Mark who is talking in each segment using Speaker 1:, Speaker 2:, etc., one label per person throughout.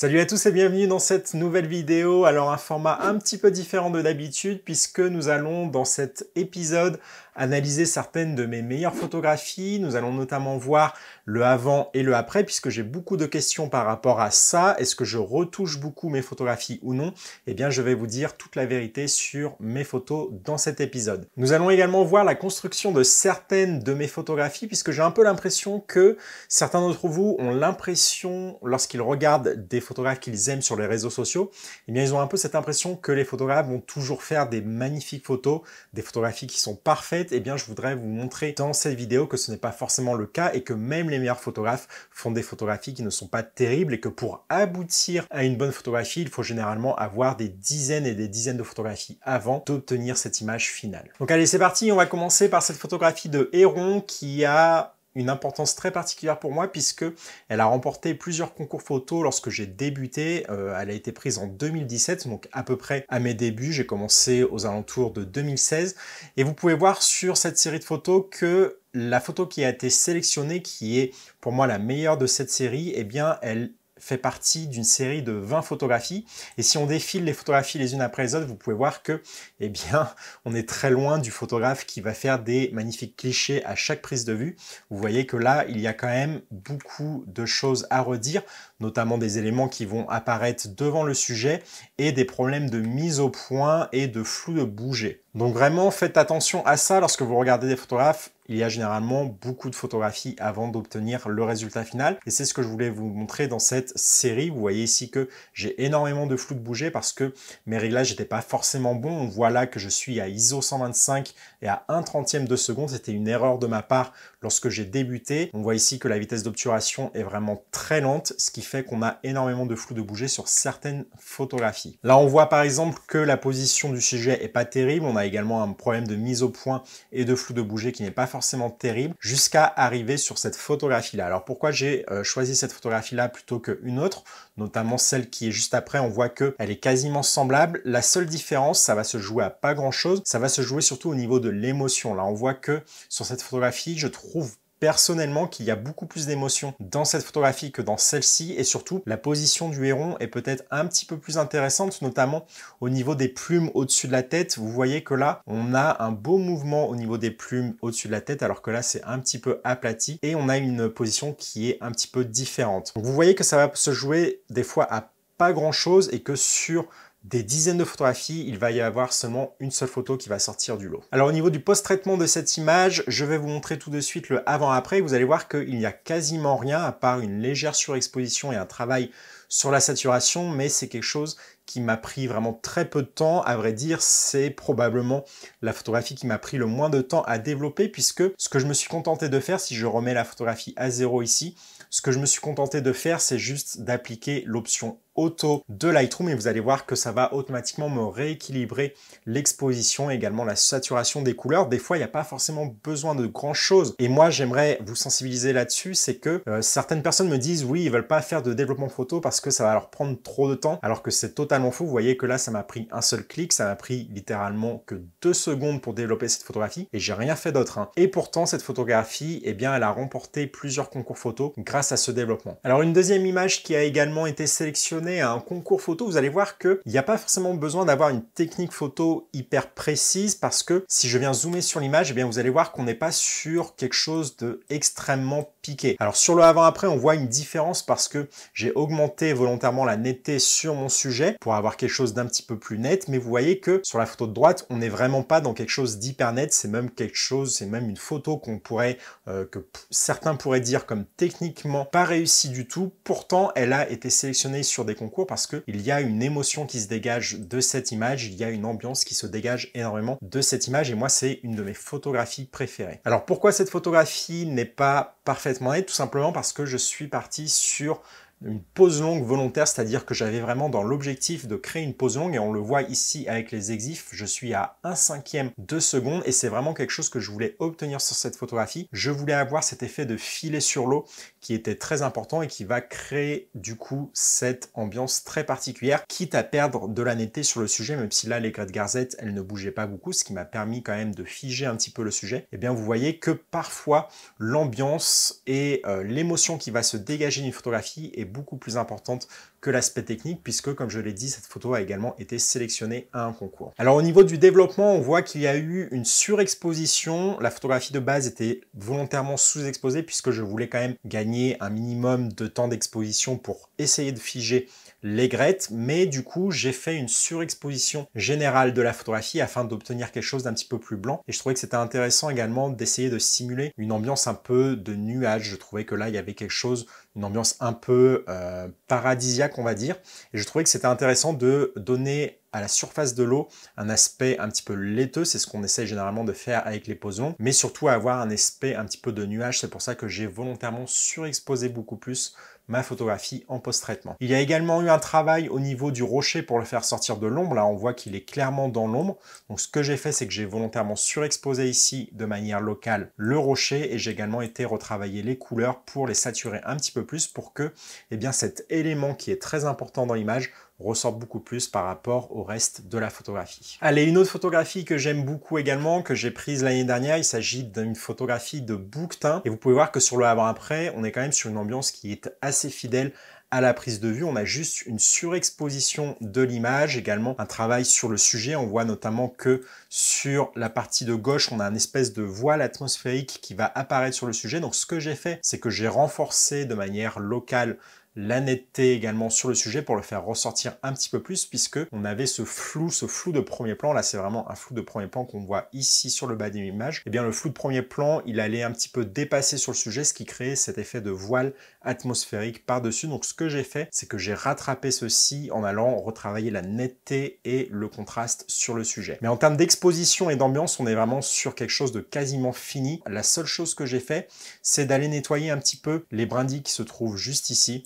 Speaker 1: Salut à tous et bienvenue dans cette nouvelle vidéo. Alors un format un petit peu différent de d'habitude puisque nous allons dans cet épisode analyser certaines de mes meilleures photographies. Nous allons notamment voir le avant et le après puisque j'ai beaucoup de questions par rapport à ça. Est-ce que je retouche beaucoup mes photographies ou non Eh bien je vais vous dire toute la vérité sur mes photos dans cet épisode. Nous allons également voir la construction de certaines de mes photographies puisque j'ai un peu l'impression que certains d'entre vous ont l'impression lorsqu'ils regardent des photographes qu'ils aiment sur les réseaux sociaux, et eh bien, ils ont un peu cette impression que les photographes vont toujours faire des magnifiques photos, des photographies qui sont parfaites. Et eh bien, je voudrais vous montrer dans cette vidéo que ce n'est pas forcément le cas et que même les meilleurs photographes font des photographies qui ne sont pas terribles et que pour aboutir à une bonne photographie, il faut généralement avoir des dizaines et des dizaines de photographies avant d'obtenir cette image finale. Donc allez, c'est parti, on va commencer par cette photographie de Héron qui a importance très particulière pour moi puisque elle a remporté plusieurs concours photo lorsque j'ai débuté. Euh, elle a été prise en 2017, donc à peu près à mes débuts. J'ai commencé aux alentours de 2016. Et vous pouvez voir sur cette série de photos que la photo qui a été sélectionnée, qui est pour moi la meilleure de cette série, et eh bien, elle fait partie d'une série de 20 photographies. Et si on défile les photographies les unes après les autres, vous pouvez voir que, eh bien, on est très loin du photographe qui va faire des magnifiques clichés à chaque prise de vue. Vous voyez que là, il y a quand même beaucoup de choses à redire, notamment des éléments qui vont apparaître devant le sujet et des problèmes de mise au point et de flou de bouger. Donc vraiment, faites attention à ça lorsque vous regardez des photographes il y a généralement beaucoup de photographies avant d'obtenir le résultat final. Et c'est ce que je voulais vous montrer dans cette série. Vous voyez ici que j'ai énormément de flou de bouger parce que mes réglages n'étaient pas forcément bons. On voit là que je suis à ISO 125 et à 1 trentième de seconde. C'était une erreur de ma part lorsque j'ai débuté. On voit ici que la vitesse d'obturation est vraiment très lente, ce qui fait qu'on a énormément de flou de bouger sur certaines photographies. Là, on voit par exemple que la position du sujet n'est pas terrible. On a également un problème de mise au point et de flou de bouger qui n'est pas forcément terrible, jusqu'à arriver sur cette photographie-là. Alors pourquoi j'ai euh, choisi cette photographie-là plutôt qu'une autre, notamment celle qui est juste après, on voit que elle est quasiment semblable. La seule différence, ça va se jouer à pas grand-chose, ça va se jouer surtout au niveau de l'émotion. Là, on voit que sur cette photographie, je trouve personnellement qu'il y a beaucoup plus d'émotion dans cette photographie que dans celle-ci et surtout la position du héron est peut-être un petit peu plus intéressante notamment au niveau des plumes au-dessus de la tête vous voyez que là on a un beau mouvement au niveau des plumes au-dessus de la tête alors que là c'est un petit peu aplati et on a une position qui est un petit peu différente vous voyez que ça va se jouer des fois à pas grand chose et que sur des dizaines de photographies, il va y avoir seulement une seule photo qui va sortir du lot. Alors au niveau du post-traitement de cette image, je vais vous montrer tout de suite le avant-après. Vous allez voir qu'il n'y a quasiment rien à part une légère surexposition et un travail sur la saturation, mais c'est quelque chose qui m'a pris vraiment très peu de temps. À vrai dire, c'est probablement la photographie qui m'a pris le moins de temps à développer puisque ce que je me suis contenté de faire, si je remets la photographie à zéro ici, ce que je me suis contenté de faire, c'est juste d'appliquer l'option auto de Lightroom et vous allez voir que ça va automatiquement me rééquilibrer l'exposition, également la saturation des couleurs. Des fois, il n'y a pas forcément besoin de grand chose. Et moi, j'aimerais vous sensibiliser là-dessus, c'est que euh, certaines personnes me disent oui, ils veulent pas faire de développement photo parce que ça va leur prendre trop de temps, alors que c'est totalement fou Vous voyez que là, ça m'a pris un seul clic, ça m'a pris littéralement que deux secondes pour développer cette photographie et j'ai rien fait d'autre. Hein. Et pourtant, cette photographie, eh bien, elle a remporté plusieurs concours photo grâce à ce développement. Alors, une deuxième image qui a également été sélectionnée à un concours photo, vous allez voir qu'il n'y a pas forcément besoin d'avoir une technique photo hyper précise parce que si je viens zoomer sur l'image, eh bien vous allez voir qu'on n'est pas sur quelque chose de piqué. Alors sur le avant-après, on voit une différence parce que j'ai augmenté volontairement la netteté sur mon sujet pour avoir quelque chose d'un petit peu plus net, mais vous voyez que sur la photo de droite, on n'est vraiment pas dans quelque chose d'hyper net, c'est même quelque chose, c'est même une photo qu'on pourrait, euh, que certains pourraient dire comme techniquement pas réussie du tout, pourtant elle a été sélectionnée sur des concours parce qu'il y a une émotion qui se dégage de cette image, il y a une ambiance qui se dégage énormément de cette image et moi c'est une de mes photographies préférées. Alors pourquoi cette photographie n'est pas parfaitement et Tout simplement parce que je suis parti sur une pause longue volontaire, c'est-à-dire que j'avais vraiment dans l'objectif de créer une pause longue et on le voit ici avec les exifs, je suis à 1 cinquième de seconde et c'est vraiment quelque chose que je voulais obtenir sur cette photographie. Je voulais avoir cet effet de filet sur l'eau qui était très important et qui va créer du coup cette ambiance très particulière, quitte à perdre de la netteté sur le sujet, même si là les grès de garzette, elles ne bougeaient pas beaucoup, ce qui m'a permis quand même de figer un petit peu le sujet. Et eh bien vous voyez que parfois l'ambiance et euh, l'émotion qui va se dégager d'une photographie est beaucoup plus importante que l'aspect technique, puisque comme je l'ai dit, cette photo a également été sélectionnée à un concours. Alors au niveau du développement, on voit qu'il y a eu une surexposition. La photographie de base était volontairement sous-exposée, puisque je voulais quand même gagner un minimum de temps d'exposition pour essayer de figer les grettes, mais du coup j'ai fait une surexposition générale de la photographie afin d'obtenir quelque chose d'un petit peu plus blanc et je trouvais que c'était intéressant également d'essayer de simuler une ambiance un peu de nuage, je trouvais que là il y avait quelque chose une ambiance un peu euh, paradisiaque, on va dire. Et je trouvais que c'était intéressant de donner à la surface de l'eau un aspect un petit peu laiteux, c'est ce qu'on essaie généralement de faire avec les posons, mais surtout avoir un aspect un petit peu de nuage, c'est pour ça que j'ai volontairement surexposé beaucoup plus ma photographie en post-traitement. Il y a également eu un travail au niveau du rocher pour le faire sortir de l'ombre. Là, on voit qu'il est clairement dans l'ombre. Donc, ce que j'ai fait, c'est que j'ai volontairement surexposé ici de manière locale le rocher et j'ai également été retravailler les couleurs pour les saturer un petit peu plus pour que, eh bien, cet élément qui est très important dans l'image ressort beaucoup plus par rapport au reste de la photographie. Allez, une autre photographie que j'aime beaucoup également, que j'ai prise l'année dernière, il s'agit d'une photographie de bouquetin, et vous pouvez voir que sur le avant-après, on est quand même sur une ambiance qui est assez fidèle à la prise de vue. On a juste une surexposition de l'image, également un travail sur le sujet. On voit notamment que sur la partie de gauche, on a une espèce de voile atmosphérique qui va apparaître sur le sujet. Donc ce que j'ai fait, c'est que j'ai renforcé de manière locale la netteté également sur le sujet pour le faire ressortir un petit peu plus puisque on avait ce flou, ce flou de premier plan. Là, c'est vraiment un flou de premier plan qu'on voit ici sur le bas de l'image. Et eh bien, le flou de premier plan, il allait un petit peu dépasser sur le sujet, ce qui créait cet effet de voile atmosphérique par-dessus. Donc, ce que j'ai fait, c'est que j'ai rattrapé ceci en allant retravailler la netteté et le contraste sur le sujet. Mais en termes d'exposition et d'ambiance, on est vraiment sur quelque chose de quasiment fini. La seule chose que j'ai fait, c'est d'aller nettoyer un petit peu les brindilles qui se trouvent juste ici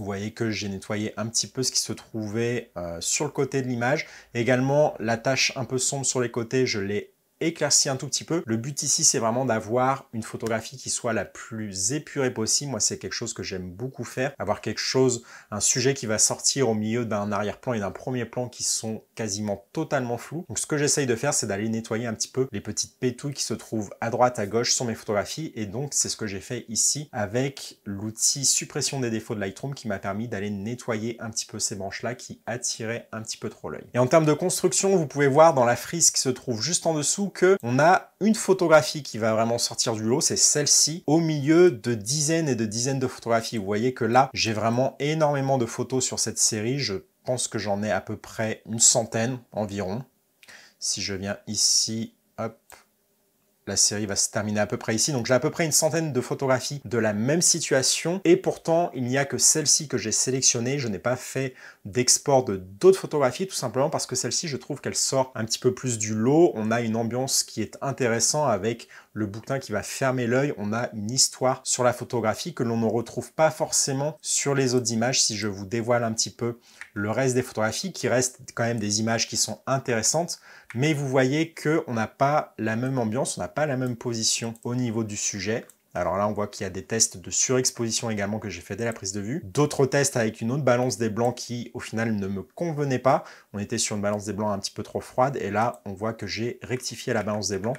Speaker 1: vous voyez que j'ai nettoyé un petit peu ce qui se trouvait euh, sur le côté de l'image. Également, la tache un peu sombre sur les côtés, je l'ai Éclairci un tout petit peu. Le but ici, c'est vraiment d'avoir une photographie qui soit la plus épurée possible. Moi, c'est quelque chose que j'aime beaucoup faire. Avoir quelque chose, un sujet qui va sortir au milieu d'un arrière-plan et d'un premier plan qui sont quasiment totalement flous. Donc, ce que j'essaye de faire, c'est d'aller nettoyer un petit peu les petites pétouilles qui se trouvent à droite, à gauche sur mes photographies. Et donc, c'est ce que j'ai fait ici avec l'outil suppression des défauts de Lightroom qui m'a permis d'aller nettoyer un petit peu ces branches-là qui attiraient un petit peu trop l'œil. Et en termes de construction, vous pouvez voir dans la frise qui se trouve juste en dessous on a une photographie qui va vraiment sortir du lot, c'est celle-ci, au milieu de dizaines et de dizaines de photographies. Vous voyez que là, j'ai vraiment énormément de photos sur cette série. Je pense que j'en ai à peu près une centaine environ. Si je viens ici, hop, la série va se terminer à peu près ici, donc j'ai à peu près une centaine de photographies de la même situation, et pourtant il n'y a que celle-ci que j'ai sélectionnée, je n'ai pas fait d'export de d'autres photographies, tout simplement parce que celle-ci, je trouve qu'elle sort un petit peu plus du lot, on a une ambiance qui est intéressante avec le bouquin qui va fermer l'œil, on a une histoire sur la photographie que l'on ne retrouve pas forcément sur les autres images si je vous dévoile un petit peu le reste des photographies qui restent quand même des images qui sont intéressantes, mais vous voyez qu'on n'a pas la même ambiance, on n'a pas la même position au niveau du sujet. Alors là, on voit qu'il y a des tests de surexposition également que j'ai fait dès la prise de vue. D'autres tests avec une autre balance des blancs qui, au final, ne me convenait pas. On était sur une balance des blancs un petit peu trop froide. Et là, on voit que j'ai rectifié la balance des blancs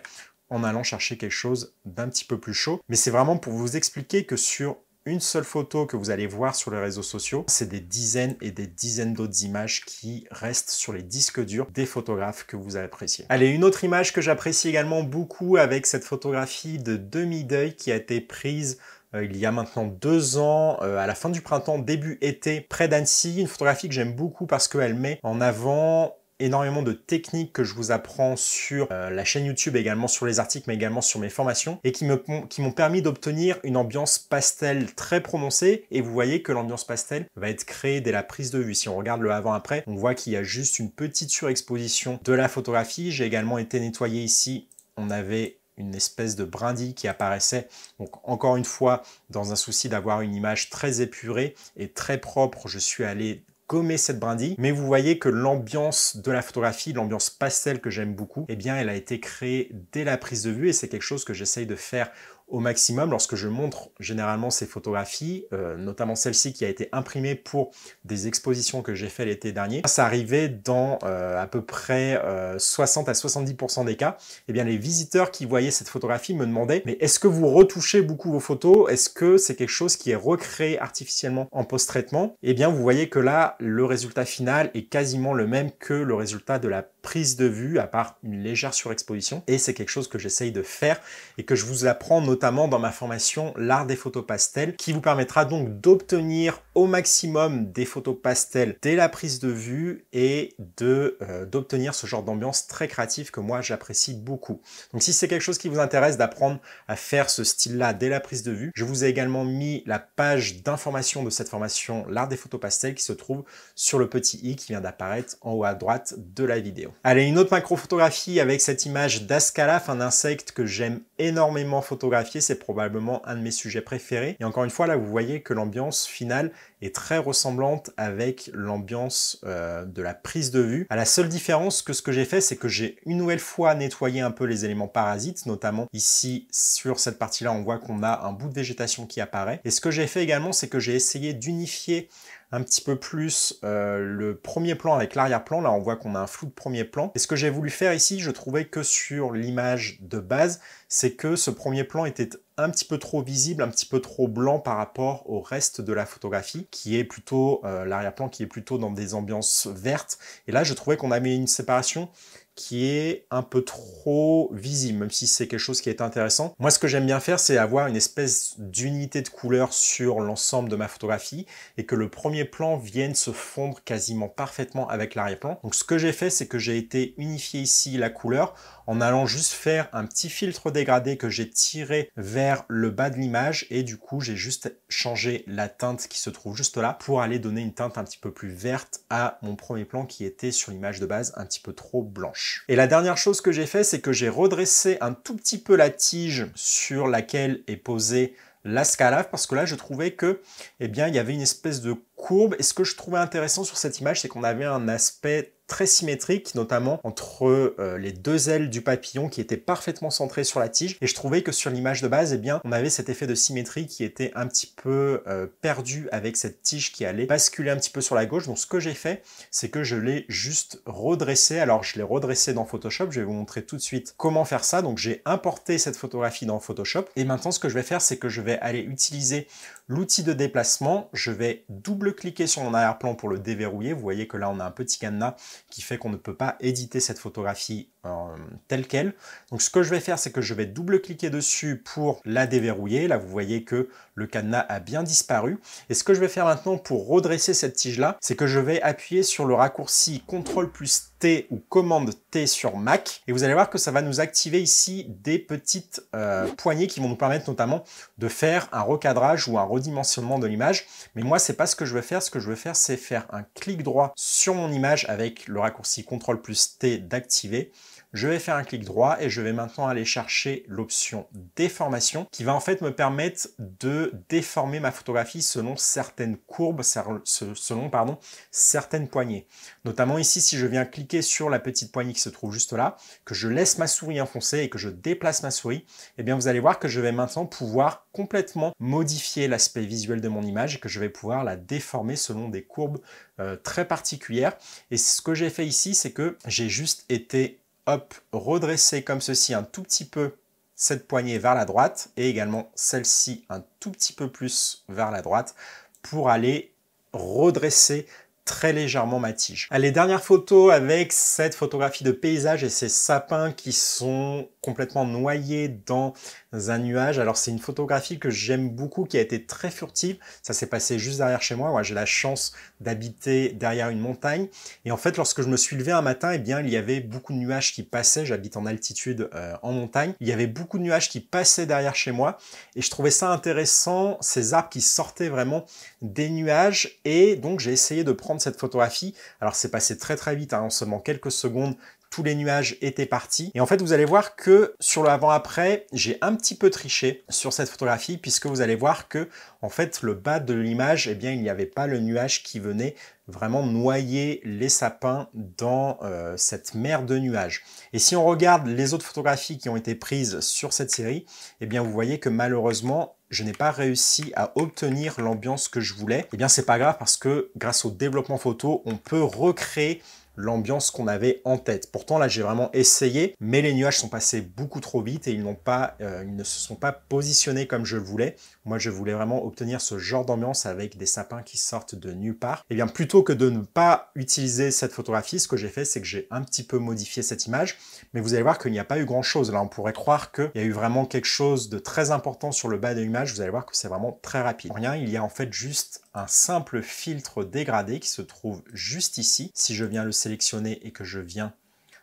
Speaker 1: en allant chercher quelque chose d'un petit peu plus chaud. Mais c'est vraiment pour vous expliquer que sur une seule photo que vous allez voir sur les réseaux sociaux, c'est des dizaines et des dizaines d'autres images qui restent sur les disques durs des photographes que vous appréciez. Allez, une autre image que j'apprécie également beaucoup avec cette photographie de demi-deuil qui a été prise euh, il y a maintenant deux ans, euh, à la fin du printemps, début été, près d'Annecy. Une photographie que j'aime beaucoup parce qu'elle met en avant énormément de techniques que je vous apprends sur euh, la chaîne YouTube, également sur les articles, mais également sur mes formations, et qui m'ont qui permis d'obtenir une ambiance pastel très prononcée. Et vous voyez que l'ambiance pastel va être créée dès la prise de vue. Si on regarde le avant-après, on voit qu'il y a juste une petite surexposition de la photographie. J'ai également été nettoyé ici. On avait une espèce de brindille qui apparaissait. Donc encore une fois, dans un souci d'avoir une image très épurée et très propre, je suis allé gommer cette brindille, mais vous voyez que l'ambiance de la photographie, l'ambiance pastel que j'aime beaucoup, eh bien elle a été créée dès la prise de vue et c'est quelque chose que j'essaye de faire au maximum lorsque je montre généralement ces photographies, euh, notamment celle-ci qui a été imprimée pour des expositions que j'ai fait l'été dernier. Ça arrivait dans euh, à peu près 60 euh, à 70% des cas. Eh bien, les visiteurs qui voyaient cette photographie me demandaient mais est-ce que vous retouchez beaucoup vos photos Est-ce que c'est quelque chose qui est recréé artificiellement en post-traitement Eh bien, vous voyez que là, le résultat final est quasiment le même que le résultat de la prise de vue, à part une légère surexposition. Et c'est quelque chose que j'essaye de faire et que je vous apprends notamment dans ma formation L'art des photos pastels qui vous permettra donc d'obtenir au maximum des photos pastel dès la prise de vue et de euh, d'obtenir ce genre d'ambiance très créative que moi j'apprécie beaucoup. Donc si c'est quelque chose qui vous intéresse d'apprendre à faire ce style-là dès la prise de vue, je vous ai également mis la page d'information de cette formation l'art des photos pastel qui se trouve sur le petit i qui vient d'apparaître en haut à droite de la vidéo. Allez, une autre macro-photographie avec cette image d'Ascalaf, un insecte que j'aime énormément photographier, c'est probablement un de mes sujets préférés. Et encore une fois, là, vous voyez que l'ambiance finale est très ressemblante avec l'ambiance euh, de la prise de vue. À la seule différence que ce que j'ai fait, c'est que j'ai une nouvelle fois nettoyé un peu les éléments parasites, notamment ici sur cette partie-là, on voit qu'on a un bout de végétation qui apparaît. Et ce que j'ai fait également, c'est que j'ai essayé d'unifier un petit peu plus euh, le premier plan avec l'arrière-plan. Là, on voit qu'on a un flou de premier plan. Et ce que j'ai voulu faire ici, je trouvais que sur l'image de base, c'est que ce premier plan était un petit peu trop visible, un petit peu trop blanc par rapport au reste de la photographie, qui est plutôt euh, l'arrière-plan, qui est plutôt dans des ambiances vertes. Et là, je trouvais qu'on avait une séparation qui est un peu trop visible, même si c'est quelque chose qui est intéressant. Moi, ce que j'aime bien faire, c'est avoir une espèce d'unité de couleur sur l'ensemble de ma photographie et que le premier plan vienne se fondre quasiment parfaitement avec l'arrière-plan. Donc, ce que j'ai fait, c'est que j'ai été unifié ici la couleur en allant juste faire un petit filtre dégradé que j'ai tiré vers le bas de l'image et du coup, j'ai juste changé la teinte qui se trouve juste là pour aller donner une teinte un petit peu plus verte à mon premier plan qui était sur l'image de base un petit peu trop blanche. Et la dernière chose que j'ai fait, c'est que j'ai redressé un tout petit peu la tige sur laquelle est posée la scalave parce que là je trouvais que eh bien il y avait une espèce de courbe et ce que je trouvais intéressant sur cette image c'est qu'on avait un aspect symétrique, notamment entre euh, les deux ailes du papillon qui était parfaitement centré sur la tige. Et je trouvais que sur l'image de base, et eh bien, on avait cet effet de symétrie qui était un petit peu euh, perdu avec cette tige qui allait basculer un petit peu sur la gauche. Donc ce que j'ai fait, c'est que je l'ai juste redressé. Alors je l'ai redressé dans Photoshop. Je vais vous montrer tout de suite comment faire ça. Donc j'ai importé cette photographie dans Photoshop. Et maintenant, ce que je vais faire, c'est que je vais aller utiliser L'outil de déplacement, je vais double-cliquer sur mon arrière-plan pour le déverrouiller. Vous voyez que là, on a un petit cadenas qui fait qu'on ne peut pas éditer cette photographie euh, tel quel. Donc ce que je vais faire, c'est que je vais double-cliquer dessus pour la déverrouiller. Là, vous voyez que le cadenas a bien disparu. Et ce que je vais faire maintenant pour redresser cette tige-là, c'est que je vais appuyer sur le raccourci CTRL plus T ou commande T sur Mac. Et vous allez voir que ça va nous activer ici des petites euh, poignées qui vont nous permettre notamment de faire un recadrage ou un redimensionnement de l'image. Mais moi, ce c'est pas ce que je veux faire. Ce que je veux faire, c'est faire un clic droit sur mon image avec le raccourci CTRL plus T d'activer je vais faire un clic droit et je vais maintenant aller chercher l'option déformation qui va en fait me permettre de déformer ma photographie selon certaines courbes, selon pardon, certaines poignées. Notamment ici, si je viens cliquer sur la petite poignée qui se trouve juste là, que je laisse ma souris enfoncée et que je déplace ma souris, eh bien vous allez voir que je vais maintenant pouvoir complètement modifier l'aspect visuel de mon image et que je vais pouvoir la déformer selon des courbes euh, très particulières. Et ce que j'ai fait ici, c'est que j'ai juste été hop, redresser comme ceci un tout petit peu cette poignée vers la droite et également celle-ci un tout petit peu plus vers la droite pour aller redresser très légèrement ma tige. Les dernières photos avec cette photographie de paysage et ces sapins qui sont complètement noyés dans un nuage. Alors c'est une photographie que j'aime beaucoup, qui a été très furtive. Ça s'est passé juste derrière chez moi. moi J'ai la chance d'habiter derrière une montagne. Et en fait, lorsque je me suis levé un matin, eh bien, il y avait beaucoup de nuages qui passaient. J'habite en altitude euh, en montagne. Il y avait beaucoup de nuages qui passaient derrière chez moi. Et je trouvais ça intéressant, ces arbres qui sortaient vraiment des nuages. Et donc j'ai essayé de prendre cette photographie. Alors c'est passé très très vite, hein. en seulement quelques secondes, tous les nuages étaient partis. Et en fait, vous allez voir que sur le avant-après, j'ai un petit peu triché sur cette photographie puisque vous allez voir que, en fait, le bas de l'image, eh bien, il n'y avait pas le nuage qui venait vraiment noyer les sapins dans euh, cette mer de nuages. Et si on regarde les autres photographies qui ont été prises sur cette série, eh bien vous voyez que malheureusement, je n'ai pas réussi à obtenir l'ambiance que je voulais. Et eh bien c'est pas grave parce que grâce au développement photo, on peut recréer l'ambiance qu'on avait en tête. Pourtant là j'ai vraiment essayé, mais les nuages sont passés beaucoup trop vite et ils, n'ont pas, euh, ils ne se sont pas positionnés comme je voulais. Moi je voulais vraiment obtenir ce genre d'ambiance avec des sapins qui sortent de nulle part. Et eh bien plutôt que de ne pas utiliser cette photographie, ce que j'ai fait c'est que j'ai un petit peu modifié cette image, mais vous allez voir qu'il n'y a pas eu grand chose. Là on pourrait croire qu'il y a eu vraiment quelque chose de très important sur le bas de l'image, vous allez voir que c'est vraiment très rapide. Rien, il y a en fait juste un simple filtre dégradé qui se trouve juste ici. Si je viens le sélectionner et que je viens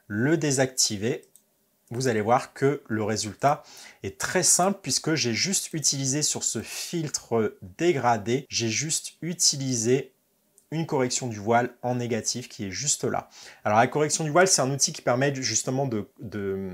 Speaker 1: le désactiver, vous allez voir que le résultat est très simple puisque j'ai juste utilisé sur ce filtre dégradé, j'ai juste utilisé une correction du voile en négatif qui est juste là. Alors la correction du voile, c'est un outil qui permet justement de, de,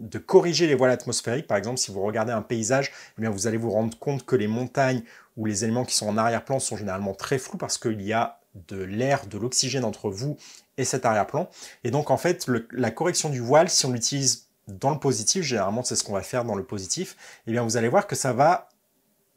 Speaker 1: de corriger les voiles atmosphériques. Par exemple, si vous regardez un paysage, eh vous allez vous rendre compte que les montagnes ou les éléments qui sont en arrière-plan sont généralement très flous parce qu'il y a de l'air, de l'oxygène entre vous et cet arrière-plan. Et donc, en fait, la correction du voile, si on l'utilise dans le positif, généralement c'est ce qu'on va faire dans le positif, eh bien vous allez voir que ça va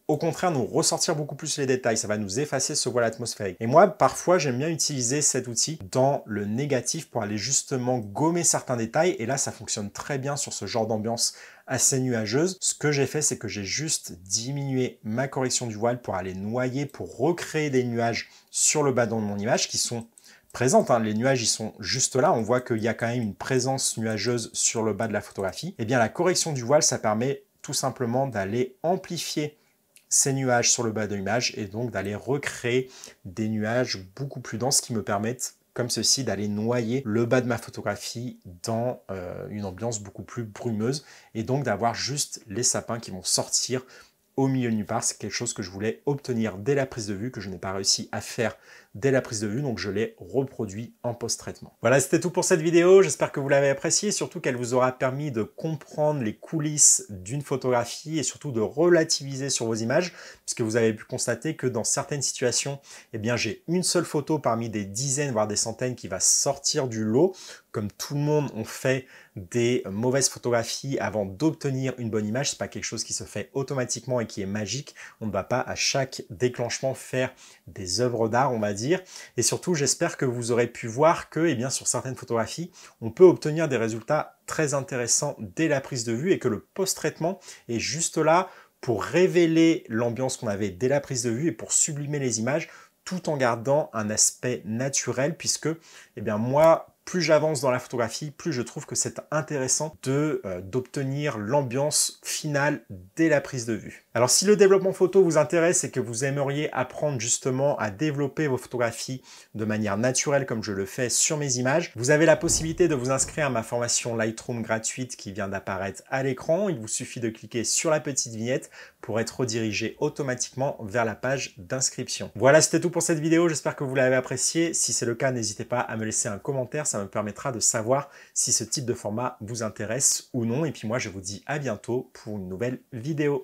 Speaker 1: au contraire nous ressortir beaucoup plus les détails, ça va nous effacer ce voile atmosphérique. Et moi, parfois, j'aime bien utiliser cet outil dans le négatif pour aller justement gommer certains détails, et là, ça fonctionne très bien sur ce genre d'ambiance assez nuageuse. Ce que j'ai fait, c'est que j'ai juste diminué ma correction du voile pour aller noyer, pour recréer des nuages sur le bas de mon image qui sont présentes. Hein. Les nuages, ils sont juste là. On voit qu'il y a quand même une présence nuageuse sur le bas de la photographie. Et eh bien, la correction du voile, ça permet tout simplement d'aller amplifier ces nuages sur le bas de l'image et donc d'aller recréer des nuages beaucoup plus denses qui me permettent comme ceci d'aller noyer le bas de ma photographie dans euh, une ambiance beaucoup plus brumeuse et donc d'avoir juste les sapins qui vont sortir au milieu de nulle part. C'est quelque chose que je voulais obtenir dès la prise de vue, que je n'ai pas réussi à faire dès la prise de vue, donc je l'ai reproduit en post-traitement. Voilà, c'était tout pour cette vidéo, j'espère que vous l'avez appréciée, surtout qu'elle vous aura permis de comprendre les coulisses d'une photographie et surtout de relativiser sur vos images, puisque vous avez pu constater que dans certaines situations, eh bien j'ai une seule photo parmi des dizaines, voire des centaines qui va sortir du lot, comme tout le monde, on fait des mauvaises photographies avant d'obtenir une bonne image. C'est pas quelque chose qui se fait automatiquement et qui est magique. On ne va pas à chaque déclenchement faire des œuvres d'art, on va dire et surtout, j'espère que vous aurez pu voir que, et eh bien, sur certaines photographies, on peut obtenir des résultats très intéressants dès la prise de vue et que le post-traitement est juste là pour révéler l'ambiance qu'on avait dès la prise de vue et pour sublimer les images tout en gardant un aspect naturel puisque eh bien moi plus j'avance dans la photographie, plus je trouve que c'est intéressant de euh, d'obtenir l'ambiance finale dès la prise de vue. Alors si le développement photo vous intéresse et que vous aimeriez apprendre justement à développer vos photographies de manière naturelle comme je le fais sur mes images, vous avez la possibilité de vous inscrire à ma formation Lightroom gratuite qui vient d'apparaître à l'écran. Il vous suffit de cliquer sur la petite vignette pour être redirigé automatiquement vers la page d'inscription. Voilà, c'était tout pour cette vidéo. J'espère que vous l'avez appréciée. Si c'est le cas, n'hésitez pas à me laisser un commentaire ça me permettra de savoir si ce type de format vous intéresse ou non. Et puis moi, je vous dis à bientôt pour une nouvelle vidéo.